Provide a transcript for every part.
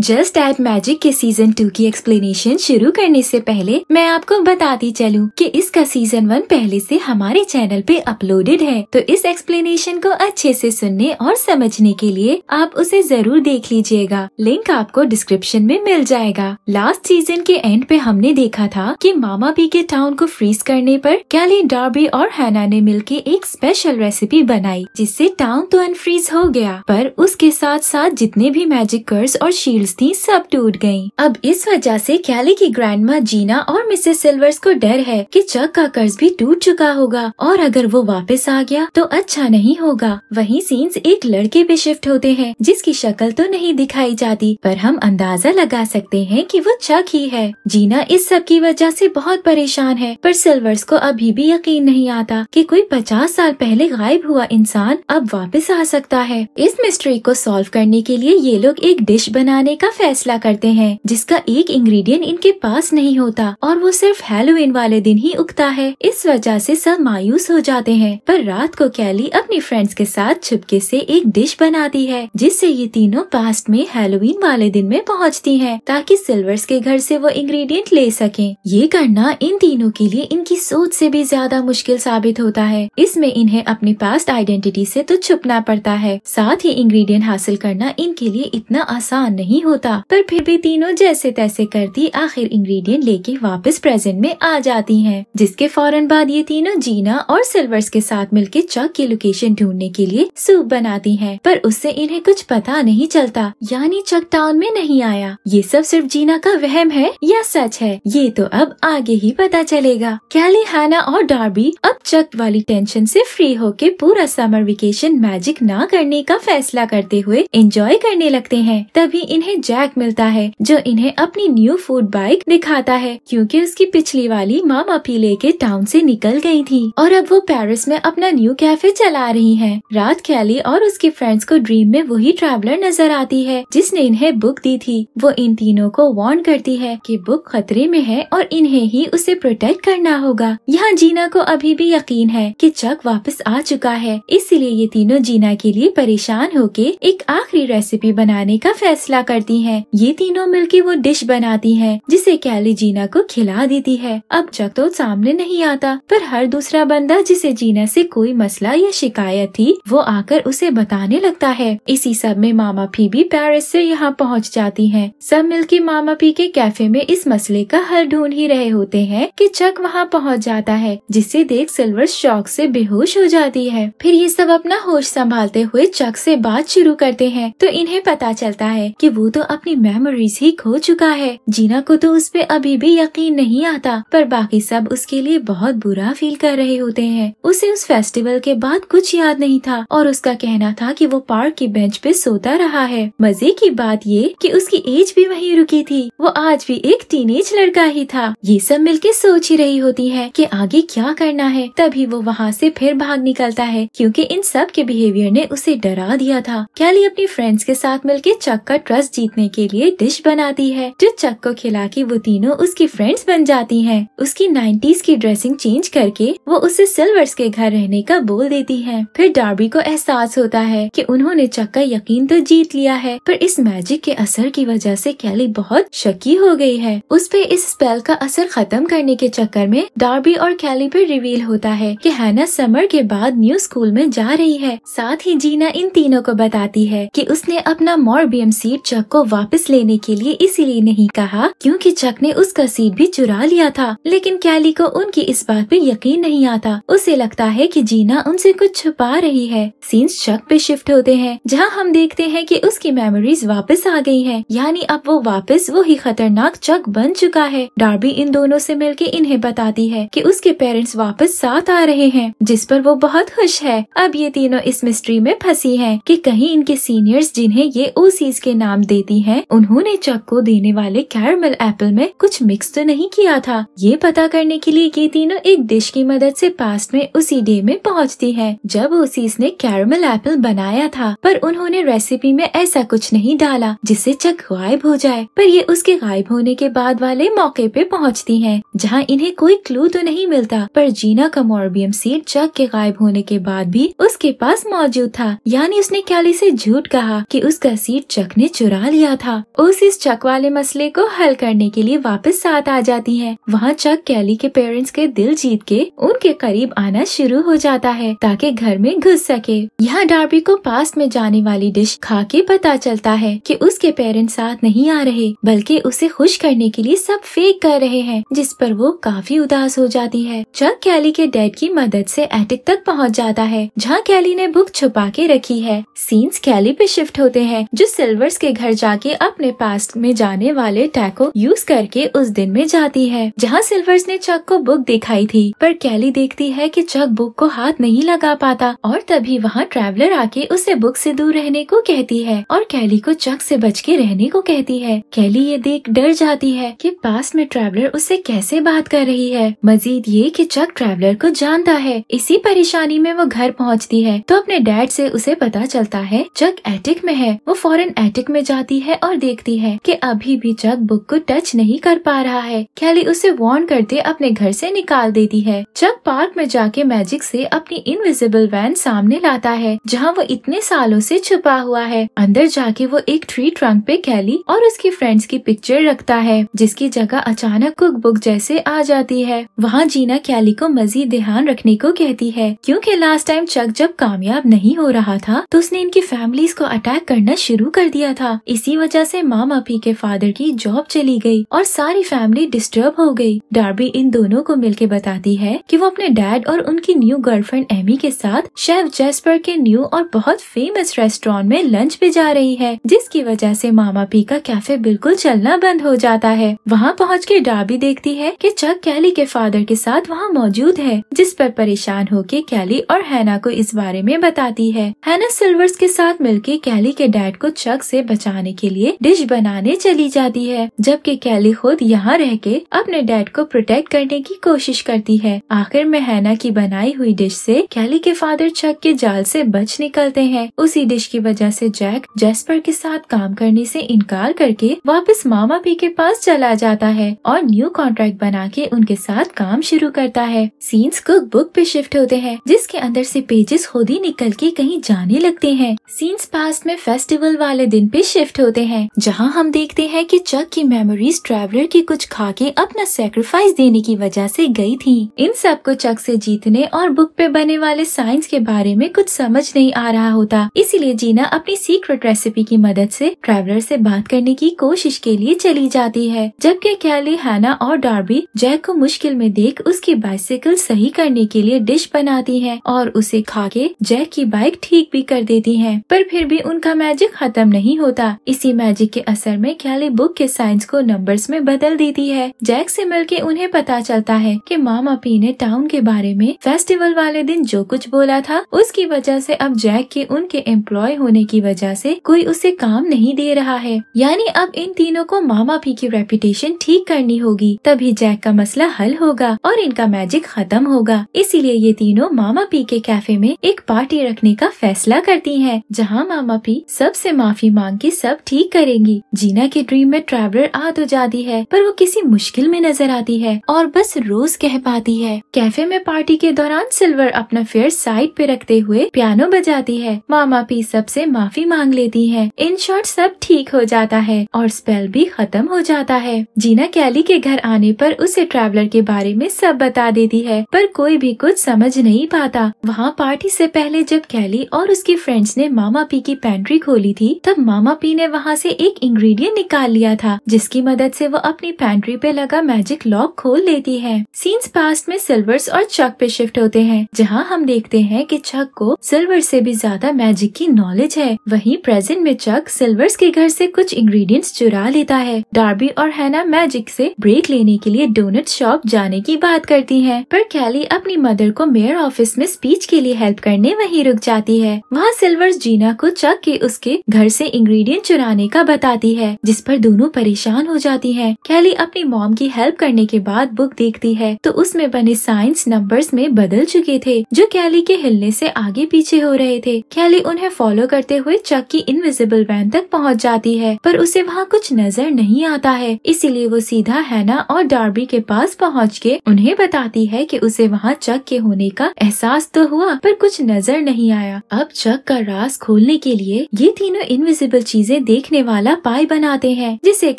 Just add magic के season two की explanation शुरू करने से पहले मैं आपको बताती चलूं कि इसका सीजन वन पहले से हमारे चैनल पे अपलोडेड है तो इस एक्सप्लेनेशन को अच्छे से सुनने और समझने के लिए आप उसे जरूर देख लीजिएगा लिंक आपको डिस्क्रिप्शन में मिल जाएगा लास्ट सीजन के एंड पे हमने देखा था कि मामा पी के टाउन को फ्रीज करने पर कैली डार्बी और हैना ने के एक स्पेशल रेसिपी बनाई जिससे टाउन तो अनफ्रीज हो गया पर उसके साथ साथ जितने भी मैजिक कर्स और शील्ड फील्ड्स थी सब टूट गयी अब इस वजह से कैली की ग्रैंडमा जीना और मिसेस सिल्वर्स को डर है कि चक का कर्ज भी टूट चुका होगा और अगर वो वापस आ गया तो अच्छा नहीं होगा वही सीन्स एक लड़के पे शिफ्ट होते हैं जिसकी शक्ल तो नहीं दिखाई जाती पर हम अंदाजा लगा सकते हैं कि वो चक ही है जीना इस सब की वजह से बहुत परेशान है पर सिल्वर्स को अभी भी यकीन नहीं आता की कोई पचास साल पहले गायब हुआ इंसान अब वापिस आ सकता है इस मिस्ट्री को सॉल्व करने के लिए ये लोग एक डिश बनाने करने का फैसला करते हैं जिसका एक इंग्रेडिएंट इनके पास नहीं होता और वो सिर्फ हेलोविन वाले दिन ही उगता है इस वजह से सब मायूस हो जाते हैं पर रात को कैली अपनी फ्रेंड्स के साथ छुपके से एक डिश बनाती है जिससे ये तीनों पास्ट में हेलोविन वाले दिन में पहुँचती है ताकि सिल्वर्स के घर से वो इंग्रेडिएंट ले सके ये करना इन तीनों के लिए इनकी सोच से भी ज्यादा मुश्किल साबित होता है इसमें इन्हें अपनी पास्ट आइडेंटिटी से तो छुपना पड़ता है साथ ही इंग्रेडिएंट हासिल करना इनके लिए इतना आसान नहीं होता पर फिर भी तीनों जैसे तैसे करती आखिर इंग्रेडिएंट लेके वापस प्रेजेंट में आ जाती हैं जिसके फौरन बाद ये तीनों जीना और सिल्वर्स के साथ मिलके चक की लोकेशन ढूंढने के लिए सूप बनाती हैं पर उससे इन्हें कुछ पता नहीं चलता यानी चक टाउन में नहीं आया ये सब सिर्फ जीना का वहम है या सच है ये तो अब आगे ही पता चलेगा कैली हाना और डार्बी अब चक वाली टेंशन से फ्री होके पूरा समर वेकेशन मैजिक ना करने का फैसला करते हुए एंजॉय करने लगते हैं तभी इन्हें उन्हें जैक मिलता है जो इन्हें अपनी न्यू फूड बाइक दिखाता है क्योंकि उसकी पिछली वाली मामा पीले लेके टाउन से निकल गई थी और अब वो पेरिस में अपना न्यू कैफे चला रही है रात कैली और उसके फ्रेंड्स को ड्रीम में वही ट्रैवलर नजर आती है जिसने इन्हें बुक दी थी वो इन तीनों को वार्न करती है की बुक खतरे में है और इन्हें ही उसे प्रोटेक्ट करना होगा यहाँ जीना को अभी भी यकीन है की चक वापस आ चुका है इसलिए ये तीनों जीना के लिए परेशान होके एक आखिरी रेसिपी बनाने का फैसला कर करती हैं। ये तीनों मिलके वो डिश बनाती हैं, जिसे कैली जीना को खिला देती है अब जब तो सामने नहीं आता पर हर दूसरा बंदा जिसे जीना से कोई मसला या शिकायत थी वो आकर उसे बताने लगता है इसी सब में मामा फी भी पेरिस से यहाँ पहुँच जाती है सब मिल मामा पी के कैफे में इस मसले का हल ढूंढ ही रहे होते हैं की चक वहाँ पहुँच जाता है जिसे देख सिल्वर शौक ऐसी बेहोश हो जाती है फिर ये सब अपना होश संभालते हुए चक से बात शुरू करते हैं तो इन्हें पता चलता है कि वो तो अपनी मेमोरीज ही खो चुका है जीना को तो उस अभी भी यकीन नहीं आता पर बाकी सब उसके लिए बहुत बुरा फील कर रहे होते हैं उसे उस फेस्टिवल के बाद कुछ याद नहीं था और उसका कहना था कि वो पार्क की बेंच पे सोता रहा है मजे की बात ये कि उसकी एज भी वही रुकी थी वो आज भी एक टीनेज लड़का ही था ये सब मिल सोच ही रही होती है की आगे क्या करना है तभी वो वहाँ ऐसी फिर भाग निकलता है क्यूँकी इन सब के बिहेवियर ने उसे डरा दिया था क्या अपनी फ्रेंड्स के साथ मिल चक ट्रस्ट जीतने के लिए डिश बनाती है जो चक को खिला के वो तीनों उसकी फ्रेंड्स बन जाती हैं। उसकी नाइन्टीज की ड्रेसिंग चेंज करके वो उसे सिल्वर्स के घर रहने का बोल देती है फिर डार्बी को एहसास होता है कि उन्होंने चक का यकीन तो जीत लिया है पर इस मैजिक के असर की वजह से कैली बहुत शकी हो गई है उस पे इस स्पेल का असर खत्म करने के चक्कर में डार्बी और कैली पे रिवील होता है कि हैना समर के बाद न्यू स्कूल में जा रही है साथ ही जीना इन तीनों को बताती है कि उसने अपना मॉर्बियम सीट चक चक को वापस लेने के लिए इसीलिए नहीं कहा क्योंकि चक ने उसका सीट भी चुरा लिया था लेकिन कैली को उनकी इस बात पे यकीन नहीं आता उसे लगता है कि जीना उनसे कुछ छुपा रही है सीन्स चक पे शिफ्ट होते हैं जहाँ हम देखते हैं कि उसकी मेमोरीज वापस आ गई है यानी अब वो वापस वही खतरनाक चक बन चुका है डार्बी इन दोनों से के इन्हें बताती है कि उसके पेरेंट्स वापस साथ आ रहे हैं जिस पर वो बहुत खुश है अब ये तीनों इस मिस्ट्री में फंसी हैं कि कहीं इनके सीनियर्स जिन्हें ये ओसीज के नाम देती है उन्होंने चक को देने वाले कैरमल एप्पल में कुछ मिक्स तो नहीं किया था ये पता करने के लिए की तीनों एक डिश की मदद से पास्ट में उसी डे में पहुंचती है जब उसी ने कैरमल एप्पल बनाया था पर उन्होंने रेसिपी में ऐसा कुछ नहीं डाला जिससे चक गायब हो जाए पर ये उसके गायब होने के बाद वाले मौके पे पहुंचती हैं जहां इन्हें कोई क्लू तो नहीं मिलता पर जीना का मोरबियम सीट चक के गायब होने के बाद भी उसके पास मौजूद था यानी उसने क्याली ऐसी झूठ कहा की उसका सीट चक ने चुरा बना लिया था उस इस चक वाले मसले को हल करने के लिए वापस साथ आ जाती है वहाँ चक कैली के पेरेंट्स के दिल जीत के उनके करीब आना शुरू हो जाता है ताकि घर में घुस सके यहाँ डार्बी को पास में जाने वाली डिश खा के पता चलता है कि उसके पेरेंट्स साथ नहीं आ रहे बल्कि उसे खुश करने के लिए सब फेक कर रहे हैं जिस पर वो काफी उदास हो जाती है चक कैली के डैड की मदद से एटिक तक पहुँच जाता है जहाँ कैली ने बुक छुपा के रखी है सीन्स कैली पे शिफ्ट होते हैं जो सिल्वर्स के घर जाके अपने पास्ट में जाने वाले टैको यूज करके उस दिन में जाती है जहाँ सिल्वर्स ने चक को बुक दिखाई थी पर कैली देखती है कि चक बुक को हाथ नहीं लगा पाता और तभी वहाँ ट्रैवलर आके उसे बुक से दूर रहने को कहती है और कैली को चक से बच के रहने को कहती है कैली ये देख डर जाती है कि पास में ट्रैवलर उससे कैसे बात कर रही है मजीद ये कि चक ट्रैवलर को जानता है इसी परेशानी में वो घर पहुँचती है तो अपने डैड से उसे पता चलता है चक एटिक में है वो फॉरन एटिक में जाती जाती है और देखती है कि अभी भी जग बुक को टच नहीं कर पा रहा है कैली उसे वार्न करते अपने घर से निकाल देती है जग पार्क में जाके मैजिक से अपनी इनविजिबल वैन सामने लाता है जहाँ वो इतने सालों से छुपा हुआ है अंदर जाके वो एक ट्री ट्रंक पे कैली और उसकी फ्रेंड्स की पिक्चर रखता है जिसकी जगह अचानक कुक बुक जैसे आ जाती है वहाँ जीना कैली को मजीद ध्यान रखने को कहती है क्योंकि लास्ट टाइम चक जब कामयाब नहीं हो रहा था तो उसने इनकी फैमिलीज को अटैक करना शुरू कर दिया था इसी वजह से माँ माफी के फादर की जॉब चली गई और सारी फैमिली डिस्टर्ब हो गई डार्बी इन दोनों को मिलके बताती है कि वो अपने डैड और उनकी न्यू गर्लफ्रेंड एमी के साथ शेफ जेस्पर के न्यू और बहुत फेमस रेस्टोरेंट में लंच पे जा रही है जिसकी वजह से मामा पी का कैफे बिल्कुल चलना बंद हो जाता है वहाँ पहुँच के डार्बी देखती है की चक कैली के फादर के साथ वहाँ मौजूद है जिस पर परेशान होके कैली और हैना को इस बारे में बताती है हैना सिल्वर्स के साथ मिलके कैली के डैड को चक से बचाने बनाने के लिए डिश बनाने चली जाती है जबकि कैली खुद यहाँ रह के अपने डैड को प्रोटेक्ट करने की कोशिश करती है आखिर में हैना की बनाई हुई डिश से कैली के फादर चक के जाल से बच निकलते हैं उसी डिश की वजह से जैक जेस्पर के साथ काम करने से इनकार करके वापस मामा पी के पास चला जाता है और न्यू कॉन्ट्रैक्ट बना के उनके साथ काम शुरू करता है सीन्स कुक बुक पे शिफ्ट होते हैं जिसके अंदर से पेजेस खुद ही निकल के कहीं जाने लगते हैं सीन्स पास्ट में फेस्टिवल वाले दिन पे शिफ्ट शिफ्ट होते हैं जहाँ हम देखते हैं कि चक की मेमोरीज ट्रैवलर की कुछ खाके अपना सेक्रीफाइस देने की वजह से गई थी इन सब को चक से जीतने और बुक पे बने वाले साइंस के बारे में कुछ समझ नहीं आ रहा होता इसीलिए जीना अपनी सीक्रेट रेसिपी की मदद से ट्रैवलर से बात करने की कोशिश के लिए चली जाती है जबकि कैली हैना और डार्बी जैक को मुश्किल में देख उसकी बाइसिकल सही करने के लिए डिश बनाती है और उसे खा के जैक की बाइक ठीक भी कर देती है पर फिर भी उनका मैजिक खत्म नहीं होता इसी मैजिक के असर में कैली बुक के साइंस को नंबर्स में बदल देती है जैक से मिलके उन्हें पता चलता है कि मामा पी ने टाउन के बारे में फेस्टिवल वाले दिन जो कुछ बोला था उसकी वजह से अब जैक के उनके एम्प्लॉय होने की वजह से कोई उसे काम नहीं दे रहा है यानी अब इन तीनों को मामा पी की रेपुटेशन ठीक करनी होगी तभी जैक का मसला हल होगा और इनका मैजिक खत्म होगा इसीलिए ये तीनों मामा पी के कैफे में एक पार्टी रखने का फैसला करती है जहाँ मामा पी सबसे माफी मांग के सब ठीक करेंगी जीना के ड्रीम में ट्रैवलर आद हो जाती है पर वो किसी मुश्किल में नजर आती है और बस रोज कह पाती है कैफे में पार्टी के दौरान सिल्वर अपना फेयर साइड पे रखते हुए पियानो बजाती है मामा पी सब से माफी मांग लेती है इन शॉर्ट सब ठीक हो जाता है और स्पेल भी खत्म हो जाता है जीना कैली के घर आने पर उसे ट्रैवलर के बारे में सब बता देती है पर कोई भी कुछ समझ नहीं पाता वहाँ पार्टी से पहले जब कैली और उसकी फ्रेंड्स ने मामा पी की पेंट्री खोली थी तब मामा पी लड़की ने वहाँ से एक इंग्रेडिएंट निकाल लिया था जिसकी मदद से वो अपनी पैंट्री पे लगा मैजिक लॉक खोल लेती है सीन्स पास्ट में सिल्वर्स और चक पे शिफ्ट होते हैं जहाँ हम देखते हैं कि चक को सिल्वर से भी ज्यादा मैजिक की नॉलेज है वहीं प्रेजेंट में चक सिल्वर्स के घर से कुछ इंग्रेडिएंट्स चुरा लेता है डार्बी और हैना मैजिक से ब्रेक लेने के लिए डोनट शॉप जाने की बात करती है पर कैली अपनी मदर को मेयर ऑफिस में स्पीच के लिए हेल्प करने वहीं रुक जाती है वहाँ सिल्वर्स जीना को चक के उसके घर से इंग्रेडिएंट चुराने का बताती है जिस पर दोनों परेशान हो जाती हैं। कैली अपनी मॉम की हेल्प करने के बाद बुक देखती है तो उसमें बने साइंस नंबर्स में बदल चुके थे जो कैली के हिलने से आगे पीछे हो रहे थे कैली उन्हें फॉलो करते हुए चक की इनविजिबल वैन तक पहुँच जाती है पर उसे वहाँ कुछ नजर नहीं आता है इसीलिए वो सीधा हैना और डार्बी के पास पहुँच के उन्हें बताती है की उसे वहाँ चक के होने का एहसास तो हुआ पर कुछ नजर नहीं आया अब चक का रास खोलने के लिए ये तीनों इनविजिबल चीजें चीजें देखने वाला पाई बनाते हैं जिसे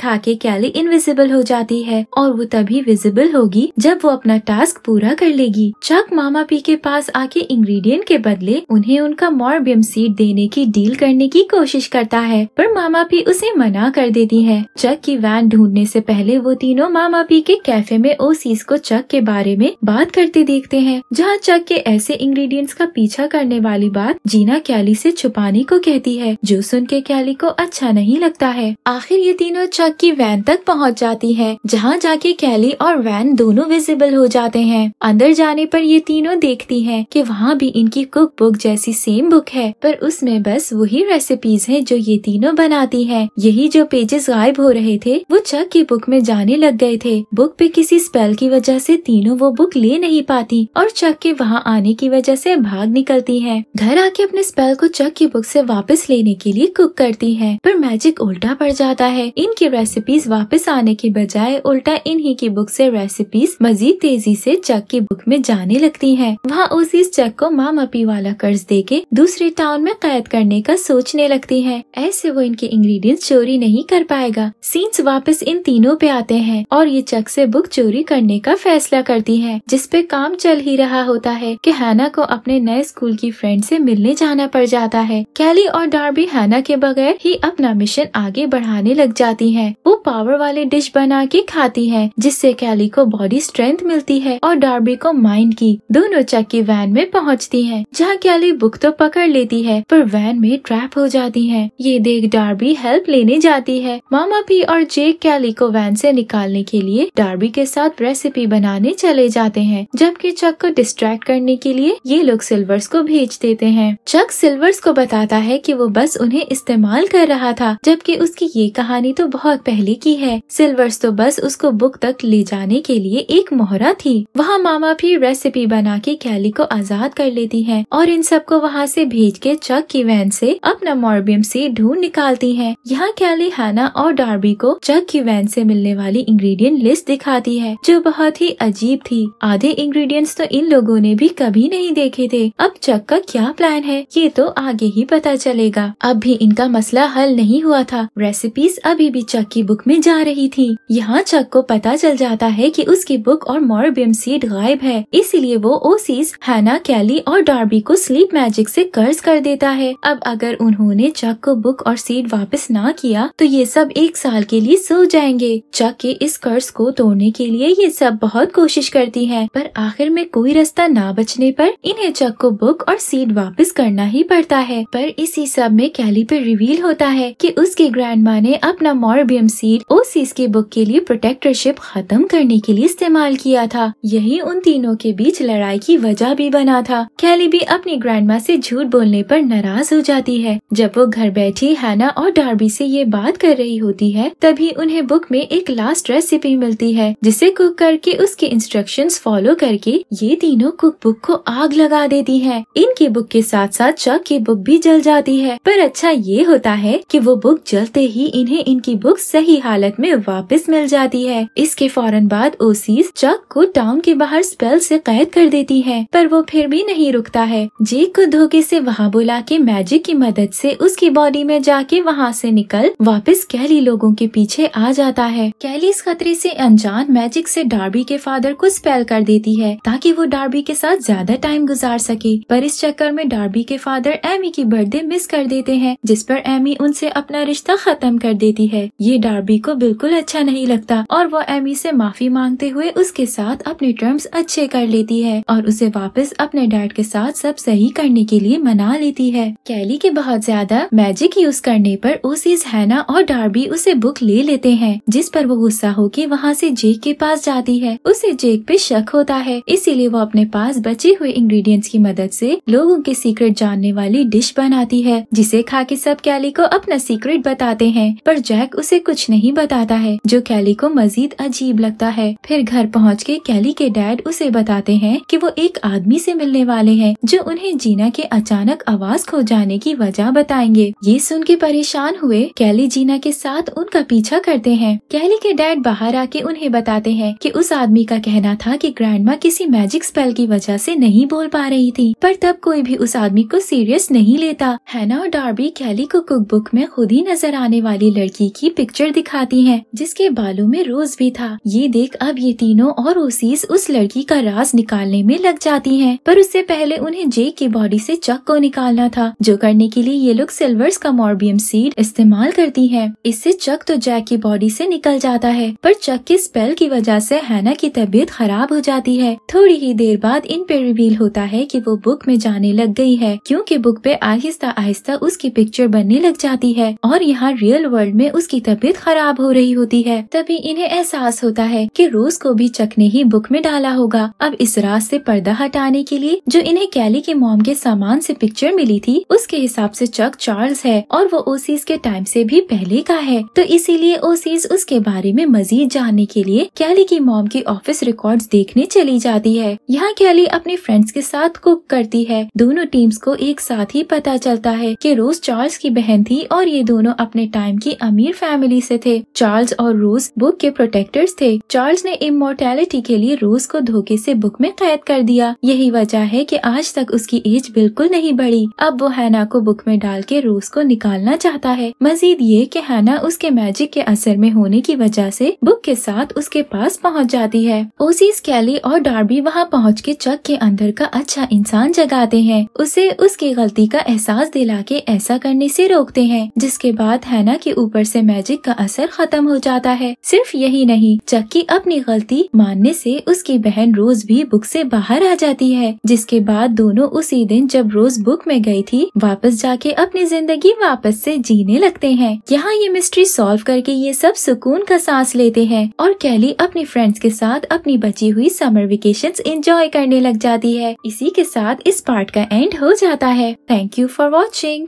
खा के कैली इनविजिबल हो जाती है और वो तभी विजिबल होगी जब वो अपना टास्क पूरा कर लेगी चक मामा पी के पास आके इंग्रेडिएंट के बदले उन्हें उनका मॉर्बियम सीड देने की डील करने की कोशिश करता है पर मामा पी उसे मना कर देती है चक की वैन ढूंढने से पहले वो तीनों मामा पी के कैफे में ओसीस को चक के बारे में बात करते देखते हैं जहाँ चक के ऐसे इंग्रेडिएंट्स का पीछा करने वाली बात जीना कैली से छुपाने को कहती है जो सुन के कैली को अच्छा नहीं लगता है आखिर ये तीनों चक की वैन तक पहुंच जाती है जहां जाके कैली और वैन दोनों विजिबल हो जाते हैं अंदर जाने पर ये तीनों देखती हैं कि वहाँ भी इनकी कुक बुक जैसी सेम बुक है पर उसमें बस वही रेसिपीज हैं जो ये तीनों बनाती है यही जो पेजेस गायब हो रहे थे वो चक की बुक में जाने लग गए थे बुक पे किसी स्पेल की वजह ऐसी तीनों वो बुक ले नहीं पाती और चक के वहाँ आने की वजह ऐसी भाग निकलती है घर आके अपने स्पेल को चक की बुक ऐसी वापस लेने के लिए कुक करती है पर मैजिक उल्टा पड़ जाता है इनकी रेसिपीज वापस आने के बजाय उल्टा इन्हीं की बुक से रेसिपीज मजीद तेजी से चक की बुक में जाने लगती है वहाँ उसी चक को माँ मपी वाला कर्ज दे के दूसरे टाउन में कैद करने का सोचने लगती है ऐसे वो इनके इंग्रीडियंट चोरी नहीं कर पाएगा सीन्स वापस इन तीनों पे आते हैं और ये चक ऐसी बुक चोरी करने का फैसला करती है जिसपे काम चल ही रहा होता है की हैना को अपने नए स्कूल की फ्रेंड से मिलने जाना पड़ जाता है कैली और डार्बी हैना के बगैर ही अपना मिशन आगे बढ़ाने लग जाती हैं। वो पावर वाली डिश बना के खाती हैं, जिससे कैली को बॉडी स्ट्रेंथ मिलती है और डार्बी को माइंड की दोनों चक्की वैन में पहुँचती है जहाँ कैली बुक तो पकड़ लेती है पर वैन में ट्रैप हो जाती है ये देख डार्बी हेल्प लेने जाती है मामा भी और जेक कैली को वैन से निकालने के लिए डार्बी के साथ रेसिपी बनाने चले जाते हैं जबकि चक को डिस्ट्रैक्ट करने के लिए ये लोग सिल्वर्स को भेज देते हैं चक सिल्वर्स को बताता है कि वो बस उन्हें इस्तेमाल कर रहा था जबकि उसकी ये कहानी तो बहुत पहले की है सिल्वर्स तो बस उसको बुक तक ले जाने के लिए एक मोहरा थी वहाँ मामा भी रेसिपी बना के कैली को आजाद कर लेती है और इन सबको वहाँ से भेज के चक की वैन से अपना मॉर्बियम ऐसी ढूंढ निकालती है यहाँ कैली हाना और डार्बी को चक की वैन से मिलने वाली इंग्रेडिएंट लिस्ट दिखाती है जो बहुत ही अजीब थी आधे इंग्रेडिएंट्स तो इन लोगों ने भी कभी नहीं देखे थे अब चक का क्या प्लान है ये तो आगे ही पता चलेगा अब भी इनका मसला हल नहीं हुआ था रेसिपीज अभी भी चक की बुक में जा रही थी यहाँ चक को पता चल जाता है कि उसकी बुक और मोरबियम सीड गायब है इसीलिए वो ओसीस हैना कैली और डार्बी को स्लीप मैजिक से कर्ज कर देता है अब अगर उन्होंने चक को बुक और सीड वापस ना किया तो ये सब एक साल के लिए सो जाएंगे चक के इस कर्ज को तोड़ने के लिए ये सब बहुत कोशिश करती है पर आखिर में कोई रास्ता ना बचने पर इन्हें चक को बुक और सीड वापस करना ही पड़ता है पर इसी सब में कैली पर रिवील होता होता है कि उसके ग्रैंडमा ने अपना मॉर्बियम सीड ओसीस के बुक के लिए प्रोटेक्टरशिप खत्म करने के लिए इस्तेमाल किया था यही उन तीनों के बीच लड़ाई की वजह भी बना था कैली भी अपनी ग्रैंडमा से झूठ बोलने पर नाराज हो जाती है जब वो घर बैठी हैना और डार्बी से ये बात कर रही होती है तभी उन्हें बुक में एक लास्ट रेसिपी मिलती है जिसे कुक करके उसके इंस्ट्रक्शन फॉलो करके ये तीनों कुक बुक को आग लगा देती है इनकी बुक के साथ साथ चक की बुक भी जल जाती है पर अच्छा ये होता है है कि वो बुक जलते ही इन्हें इनकी बुक सही हालत में वापस मिल जाती है इसके फौरन बाद ओसीज चक को टाउन के बाहर स्पेल से कैद कर देती है पर वो फिर भी नहीं रुकता है जेक को धोखे से वहाँ बुला के मैजिक की मदद से उसकी बॉडी में जाके वहाँ से निकल वापस कैली लोगों के पीछे आ जाता है कैली इस खतरे से अनजान मैजिक से डार्बी के फादर को स्पेल कर देती है ताकि वो डार्बी के साथ ज्यादा टाइम गुजार सके पर इस चक्कर में डार्बी के फादर एमी की बर्थडे मिस कर देते हैं जिस पर एमी उनसे अपना रिश्ता खत्म कर देती है ये डार्बी को बिल्कुल अच्छा नहीं लगता और वो एमी से माफी मांगते हुए उसके साथ अपने टर्म्स अच्छे कर लेती है और उसे वापस अपने डैड के साथ सब सही करने के लिए मना लेती है कैली के बहुत ज्यादा मैजिक यूज करने पर ओसीज हैना और डार्बी उसे बुक ले लेते हैं जिस पर वो गुस्सा होकर वहाँ से जेक के पास जाती है उसे जेक पे शक होता है इसीलिए वो अपने पास बचे हुए इंग्रेडिएंट्स की मदद से लोगों के सीक्रेट जानने वाली डिश बनाती है जिसे खा के सब कैली को अपना सीक्रेट बताते हैं पर जैक उसे कुछ नहीं बताता है जो कैली को मजीद अजीब लगता है फिर घर पहुँच के कैली के डैड उसे बताते हैं की वो एक आदमी ऐसी मिलने वाले है जो उन्हें जीना के अचानक आवाज खो जाने की वजह बताएंगे ये सुन के परेशान हुए कैली जीना के साथ उनका पीछा करते हैं कैली के डैड बाहर आके उन्हें बताते हैं कि उस आदमी का कहना था कि ग्रैंडमा किसी मैजिक स्पेल की वजह से नहीं बोल पा रही थी पर तब कोई भी उस आदमी को सीरियस नहीं लेता हैना और डार्बी कैली को कुक बुक बुक में खुद ही नजर आने वाली लड़की की पिक्चर दिखाती है जिसके बालों में रोज भी था ये देख अब ये तीनों और ओसीस उस लड़की का राज निकालने में लग जाती है पर उससे पहले उन्हें जेक की बॉडी से चक को निकालना था जो करने के लिए ये लोग सिल्वर्स का मॉर्बियम सीड इस्तेमाल करती है इससे चक तो जैक की बॉडी ऐसी निकल जाता है पर चक की स्पेल की वजह ऐसी हैना की तबीयत खराब हो जाती है थोड़ी ही देर बाद इन पे रिवील होता है कि वो बुक में जाने लग गई है क्योंकि बुक पे आहिस्ता आहिस्ता उसकी पिक्चर बनने लग जाती जाती है और यहाँ रियल वर्ल्ड में उसकी तबीयत खराब हो रही होती है तभी इन्हें एहसास होता है कि रोज को भी चक ने ही बुक में डाला होगा अब इस रात से पर्दा हटाने के लिए जो इन्हें कैली के मॉम के सामान से पिक्चर मिली थी उसके हिसाब से चक चार्ल्स है और वो ओसीज के टाइम से भी पहले का है तो इसीलिए ओसीज उसके बारे में मजीद जानने के लिए कैली की मॉम की ऑफिस रिकॉर्ड देखने चली जाती है यहाँ कैली अपने फ्रेंड्स के साथ कुक करती है दोनों टीम्स को एक साथ ही पता चलता है की रोज चार्ल्स की बहन थी और ये दोनों अपने टाइम की अमीर फैमिली से थे चार्ल्स और रोज बुक के प्रोटेक्टर्स थे चार्ल्स ने इमोर्टैलिटी के लिए रोज को धोखे से बुक में कैद कर दिया यही वजह है कि आज तक उसकी एज बिल्कुल नहीं बढ़ी अब वो हैना को बुक में डाल के रोज को निकालना चाहता है मजीद ये की हैना उसके मैजिक के असर में होने की वजह ऐसी बुक के साथ उसके पास पहुँच जाती है ओसी स्कैली और डार्बी वहाँ पहुँच के चक के अंदर का अच्छा इंसान जगाते हैं उसे उसकी गलती का एहसास दिला के ऐसा करने से रोकते हैं जिसके बाद हैना के ऊपर से मैजिक का असर खत्म हो जाता है सिर्फ यही नहीं चक्की अपनी गलती मानने से उसकी बहन रोज भी बुक से बाहर आ जाती है जिसके बाद दोनों उसी दिन जब रोज बुक में गई थी वापस जाके अपनी जिंदगी वापस से जीने लगते हैं यहाँ ये मिस्ट्री सॉल्व करके ये सब सुकून का सांस लेते हैं और कैली अपनी फ्रेंड्स के साथ अपनी बची हुई समर वेकेशन एंजॉय करने लग जाती है इसी के साथ इस पार्ट का एंड हो जाता है थैंक यू फॉर वॉचिंग